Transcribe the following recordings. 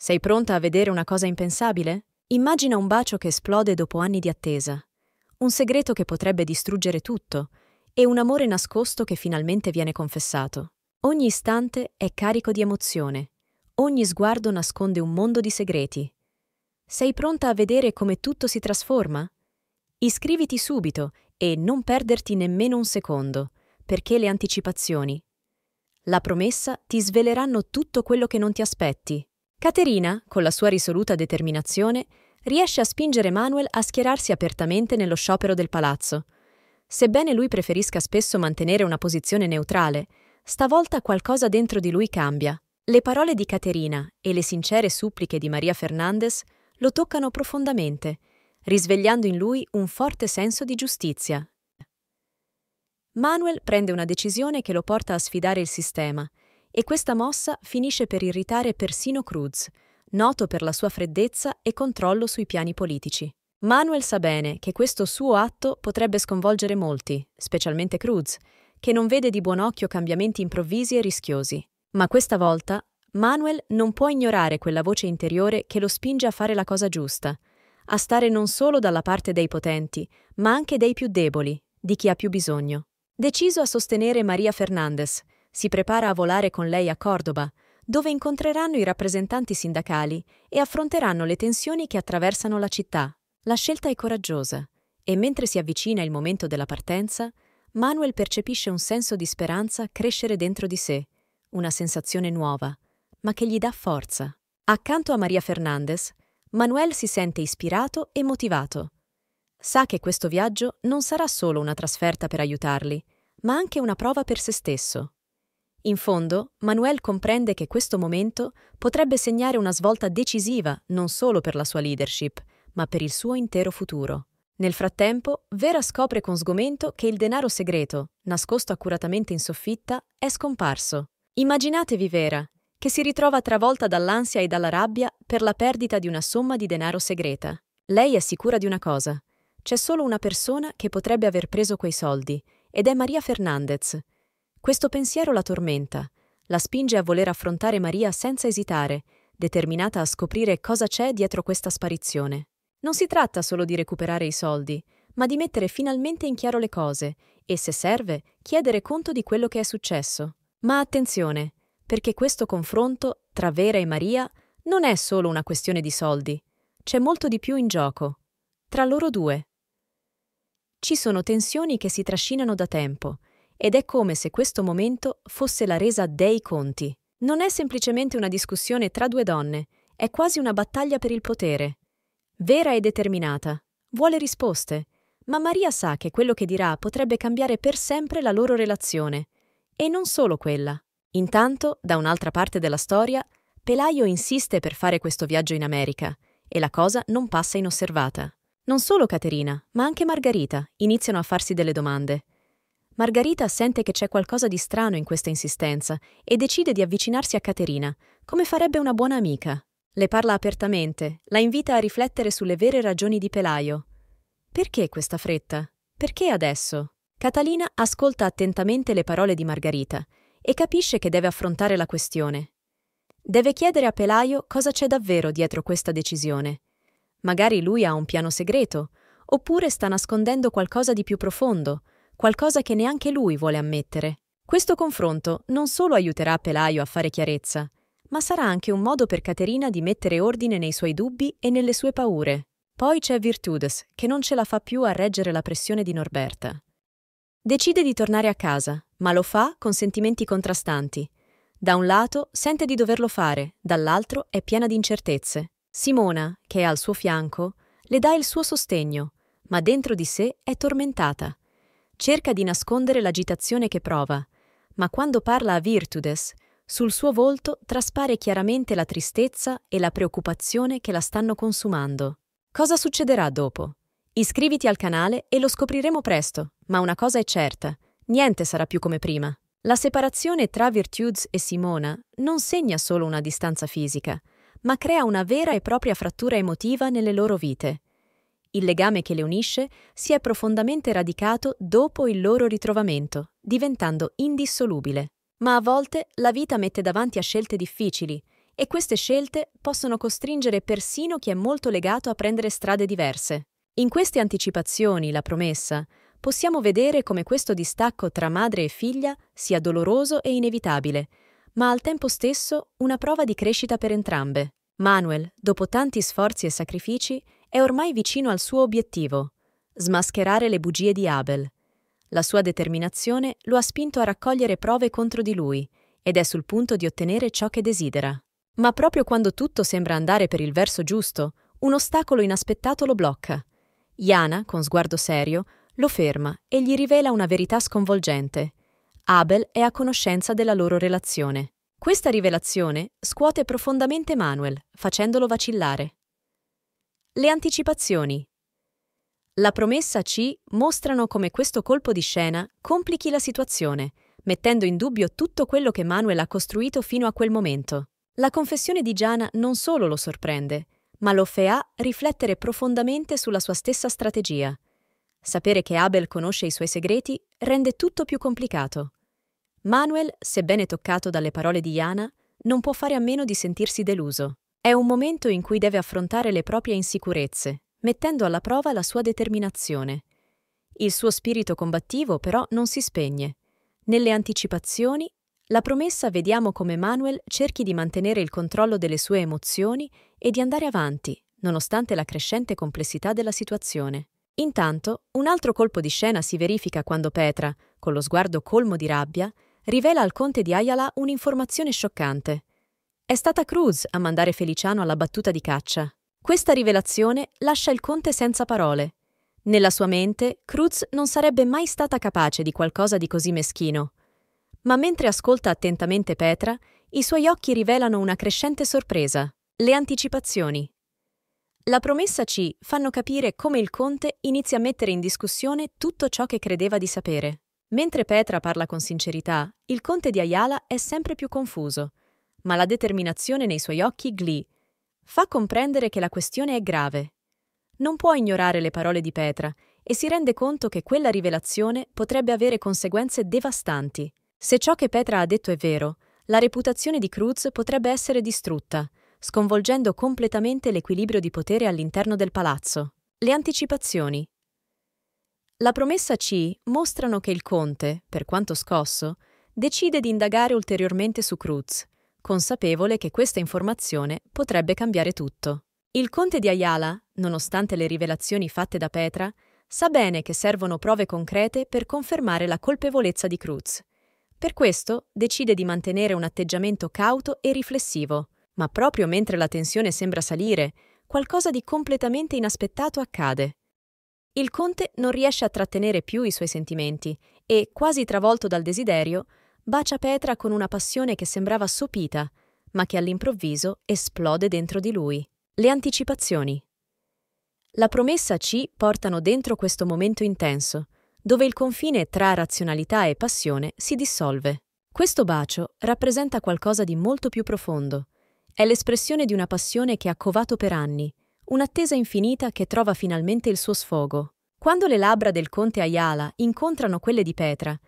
Sei pronta a vedere una cosa impensabile? Immagina un bacio che esplode dopo anni di attesa, un segreto che potrebbe distruggere tutto e un amore nascosto che finalmente viene confessato. Ogni istante è carico di emozione, ogni sguardo nasconde un mondo di segreti. Sei pronta a vedere come tutto si trasforma? Iscriviti subito e non perderti nemmeno un secondo, perché le anticipazioni. La promessa ti sveleranno tutto quello che non ti aspetti Caterina, con la sua risoluta determinazione, riesce a spingere Manuel a schierarsi apertamente nello sciopero del palazzo. Sebbene lui preferisca spesso mantenere una posizione neutrale, stavolta qualcosa dentro di lui cambia. Le parole di Caterina e le sincere suppliche di Maria Fernandez lo toccano profondamente, risvegliando in lui un forte senso di giustizia. Manuel prende una decisione che lo porta a sfidare il sistema e questa mossa finisce per irritare persino Cruz, noto per la sua freddezza e controllo sui piani politici. Manuel sa bene che questo suo atto potrebbe sconvolgere molti, specialmente Cruz, che non vede di buon occhio cambiamenti improvvisi e rischiosi. Ma questa volta Manuel non può ignorare quella voce interiore che lo spinge a fare la cosa giusta, a stare non solo dalla parte dei potenti, ma anche dei più deboli, di chi ha più bisogno. Deciso a sostenere Maria Fernandez, si prepara a volare con lei a Cordoba, dove incontreranno i rappresentanti sindacali e affronteranno le tensioni che attraversano la città. La scelta è coraggiosa e mentre si avvicina il momento della partenza, Manuel percepisce un senso di speranza crescere dentro di sé, una sensazione nuova, ma che gli dà forza. Accanto a Maria Fernandez, Manuel si sente ispirato e motivato. Sa che questo viaggio non sarà solo una trasferta per aiutarli, ma anche una prova per se stesso. In fondo, Manuel comprende che questo momento potrebbe segnare una svolta decisiva non solo per la sua leadership, ma per il suo intero futuro. Nel frattempo, Vera scopre con sgomento che il denaro segreto, nascosto accuratamente in soffitta, è scomparso. Immaginatevi Vera, che si ritrova travolta dall'ansia e dalla rabbia per la perdita di una somma di denaro segreta. Lei è sicura di una cosa. C'è solo una persona che potrebbe aver preso quei soldi, ed è Maria Fernandez, questo pensiero la tormenta, la spinge a voler affrontare Maria senza esitare, determinata a scoprire cosa c'è dietro questa sparizione. Non si tratta solo di recuperare i soldi, ma di mettere finalmente in chiaro le cose e, se serve, chiedere conto di quello che è successo. Ma attenzione, perché questo confronto tra Vera e Maria non è solo una questione di soldi, c'è molto di più in gioco. Tra loro due. Ci sono tensioni che si trascinano da tempo ed è come se questo momento fosse la resa dei conti. Non è semplicemente una discussione tra due donne, è quasi una battaglia per il potere. Vera e determinata, vuole risposte, ma Maria sa che quello che dirà potrebbe cambiare per sempre la loro relazione, e non solo quella. Intanto, da un'altra parte della storia, Pelaio insiste per fare questo viaggio in America, e la cosa non passa inosservata. Non solo Caterina, ma anche Margherita iniziano a farsi delle domande. Margarita sente che c'è qualcosa di strano in questa insistenza e decide di avvicinarsi a Caterina, come farebbe una buona amica. Le parla apertamente, la invita a riflettere sulle vere ragioni di Pelaio. Perché questa fretta? Perché adesso? Catalina ascolta attentamente le parole di Margarita e capisce che deve affrontare la questione. Deve chiedere a Pelaio cosa c'è davvero dietro questa decisione. Magari lui ha un piano segreto, oppure sta nascondendo qualcosa di più profondo, qualcosa che neanche lui vuole ammettere. Questo confronto non solo aiuterà Pelaio a fare chiarezza, ma sarà anche un modo per Caterina di mettere ordine nei suoi dubbi e nelle sue paure. Poi c'è Virtudes, che non ce la fa più a reggere la pressione di Norberta. Decide di tornare a casa, ma lo fa con sentimenti contrastanti. Da un lato sente di doverlo fare, dall'altro è piena di incertezze. Simona, che è al suo fianco, le dà il suo sostegno, ma dentro di sé è tormentata. Cerca di nascondere l'agitazione che prova, ma quando parla a Virtudes, sul suo volto traspare chiaramente la tristezza e la preoccupazione che la stanno consumando. Cosa succederà dopo? Iscriviti al canale e lo scopriremo presto, ma una cosa è certa, niente sarà più come prima. La separazione tra Virtudes e Simona non segna solo una distanza fisica, ma crea una vera e propria frattura emotiva nelle loro vite, il legame che le unisce si è profondamente radicato dopo il loro ritrovamento, diventando indissolubile. Ma a volte la vita mette davanti a scelte difficili e queste scelte possono costringere persino chi è molto legato a prendere strade diverse. In queste anticipazioni, la promessa, possiamo vedere come questo distacco tra madre e figlia sia doloroso e inevitabile, ma al tempo stesso una prova di crescita per entrambe. Manuel, dopo tanti sforzi e sacrifici, è ormai vicino al suo obiettivo, smascherare le bugie di Abel. La sua determinazione lo ha spinto a raccogliere prove contro di lui ed è sul punto di ottenere ciò che desidera. Ma proprio quando tutto sembra andare per il verso giusto, un ostacolo inaspettato lo blocca. Jana, con sguardo serio, lo ferma e gli rivela una verità sconvolgente. Abel è a conoscenza della loro relazione. Questa rivelazione scuote profondamente Manuel, facendolo vacillare. Le anticipazioni. La promessa C mostrano come questo colpo di scena complichi la situazione, mettendo in dubbio tutto quello che Manuel ha costruito fino a quel momento. La confessione di Giana non solo lo sorprende, ma lo fa riflettere profondamente sulla sua stessa strategia. Sapere che Abel conosce i suoi segreti rende tutto più complicato. Manuel, sebbene toccato dalle parole di Jana, non può fare a meno di sentirsi deluso. È un momento in cui deve affrontare le proprie insicurezze, mettendo alla prova la sua determinazione. Il suo spirito combattivo però non si spegne. Nelle anticipazioni, la promessa vediamo come Manuel cerchi di mantenere il controllo delle sue emozioni e di andare avanti, nonostante la crescente complessità della situazione. Intanto, un altro colpo di scena si verifica quando Petra, con lo sguardo colmo di rabbia, rivela al conte di Ayala un'informazione scioccante. È stata Cruz a mandare Feliciano alla battuta di caccia. Questa rivelazione lascia il conte senza parole. Nella sua mente, Cruz non sarebbe mai stata capace di qualcosa di così meschino. Ma mentre ascolta attentamente Petra, i suoi occhi rivelano una crescente sorpresa, le anticipazioni. La promessa ci fanno capire come il conte inizia a mettere in discussione tutto ciò che credeva di sapere. Mentre Petra parla con sincerità, il conte di Ayala è sempre più confuso – ma la determinazione nei suoi occhi gli fa comprendere che la questione è grave. Non può ignorare le parole di Petra e si rende conto che quella rivelazione potrebbe avere conseguenze devastanti. Se ciò che Petra ha detto è vero, la reputazione di Cruz potrebbe essere distrutta, sconvolgendo completamente l'equilibrio di potere all'interno del palazzo. Le anticipazioni. La promessa C mostrano che il conte, per quanto scosso, decide di indagare ulteriormente su Cruz consapevole che questa informazione potrebbe cambiare tutto. Il conte di Ayala, nonostante le rivelazioni fatte da Petra, sa bene che servono prove concrete per confermare la colpevolezza di Cruz. Per questo decide di mantenere un atteggiamento cauto e riflessivo, ma proprio mentre la tensione sembra salire, qualcosa di completamente inaspettato accade. Il conte non riesce a trattenere più i suoi sentimenti e, quasi travolto dal desiderio, bacia Petra con una passione che sembrava sopita, ma che all'improvviso esplode dentro di lui. Le anticipazioni. La promessa ci portano dentro questo momento intenso, dove il confine tra razionalità e passione si dissolve. Questo bacio rappresenta qualcosa di molto più profondo. È l'espressione di una passione che ha covato per anni, un'attesa infinita che trova finalmente il suo sfogo. Quando le labbra del conte Ayala incontrano quelle di Petra,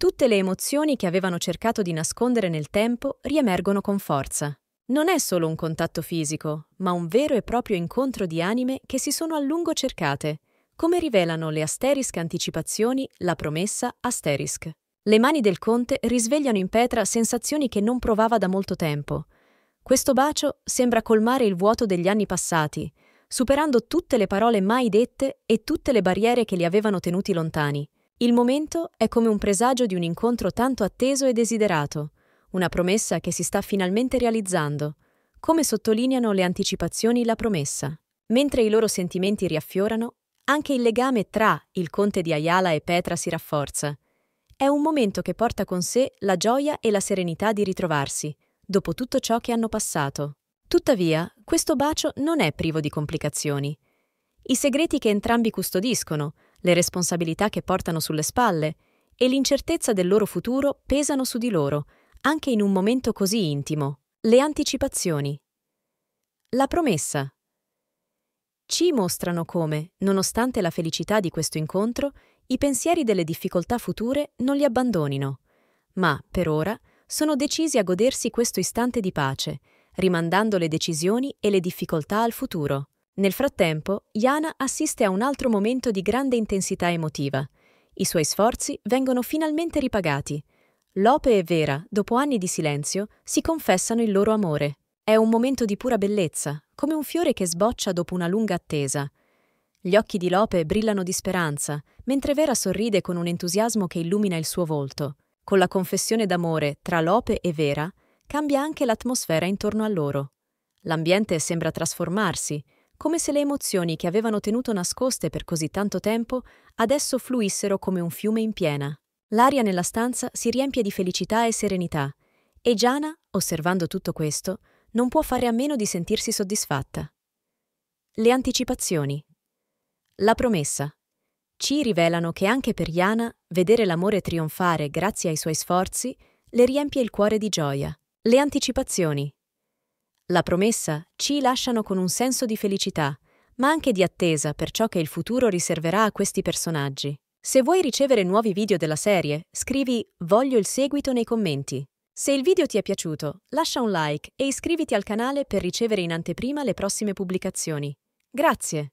Tutte le emozioni che avevano cercato di nascondere nel tempo riemergono con forza. Non è solo un contatto fisico, ma un vero e proprio incontro di anime che si sono a lungo cercate, come rivelano le asterisk anticipazioni La promessa asterisk. Le mani del conte risvegliano in Petra sensazioni che non provava da molto tempo. Questo bacio sembra colmare il vuoto degli anni passati, superando tutte le parole mai dette e tutte le barriere che li avevano tenuti lontani. Il momento è come un presagio di un incontro tanto atteso e desiderato, una promessa che si sta finalmente realizzando, come sottolineano le anticipazioni la promessa. Mentre i loro sentimenti riaffiorano, anche il legame tra il conte di Ayala e Petra si rafforza. È un momento che porta con sé la gioia e la serenità di ritrovarsi, dopo tutto ciò che hanno passato. Tuttavia, questo bacio non è privo di complicazioni. I segreti che entrambi custodiscono, le responsabilità che portano sulle spalle e l'incertezza del loro futuro pesano su di loro, anche in un momento così intimo. Le anticipazioni. La promessa. Ci mostrano come, nonostante la felicità di questo incontro, i pensieri delle difficoltà future non li abbandonino, ma, per ora, sono decisi a godersi questo istante di pace, rimandando le decisioni e le difficoltà al futuro. Nel frattempo, Jana assiste a un altro momento di grande intensità emotiva. I suoi sforzi vengono finalmente ripagati. Lope e Vera, dopo anni di silenzio, si confessano il loro amore. È un momento di pura bellezza, come un fiore che sboccia dopo una lunga attesa. Gli occhi di Lope brillano di speranza, mentre Vera sorride con un entusiasmo che illumina il suo volto. Con la confessione d'amore tra Lope e Vera, cambia anche l'atmosfera intorno a loro. L'ambiente sembra trasformarsi, come se le emozioni che avevano tenuto nascoste per così tanto tempo adesso fluissero come un fiume in piena. L'aria nella stanza si riempie di felicità e serenità, e Giana, osservando tutto questo, non può fare a meno di sentirsi soddisfatta. Le anticipazioni. La promessa. Ci rivelano che anche per Jana vedere l'amore trionfare grazie ai suoi sforzi le riempie il cuore di gioia. Le anticipazioni. La promessa ci lasciano con un senso di felicità, ma anche di attesa per ciò che il futuro riserverà a questi personaggi. Se vuoi ricevere nuovi video della serie, scrivi Voglio il seguito nei commenti. Se il video ti è piaciuto, lascia un like e iscriviti al canale per ricevere in anteprima le prossime pubblicazioni. Grazie!